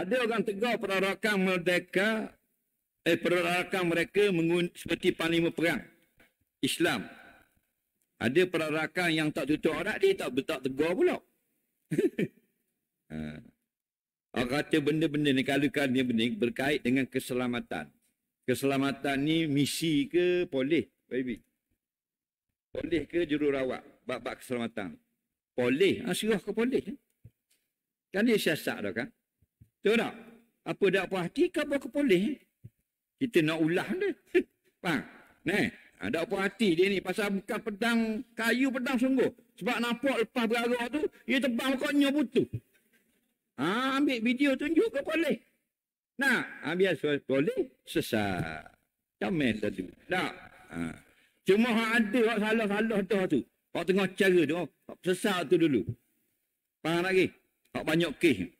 Ada orang tegur perarakan merdeka, eh, perorakan mereka mengun, seperti panglima perang. Islam. Ada perarakan yang tak tutup orang dia tak, tak tegur pula. Ha. Orang kata benda-benda ni, kalau dia benda berkait dengan keselamatan. Keselamatan ni misi ke polis, baby? Polis ke jururawat, bab-bab keselamatan. Polis, ha, suruh ke polis. Eh? Kan dia siasat dah kan? Betul tak? Apa dakwah hati ke apa kepoleh? Kita nak ulah dia. Faham? Nah, ada apa hati dia ni pasal buka pedang kayu pedang sungguh. Sebab nampak lepas berarah tu, dia tebang kotnya butuh. Ha, ambil video tunjuk ke boleh. Nah, ambil ha, suara boleh sesat. Jamil satu. Tak. Ha. Cuma hak ada hak salah-salah dah tu. Hak tengah cara tu. Hak sesat tu dulu. Faham lagi? Hak banyak kes.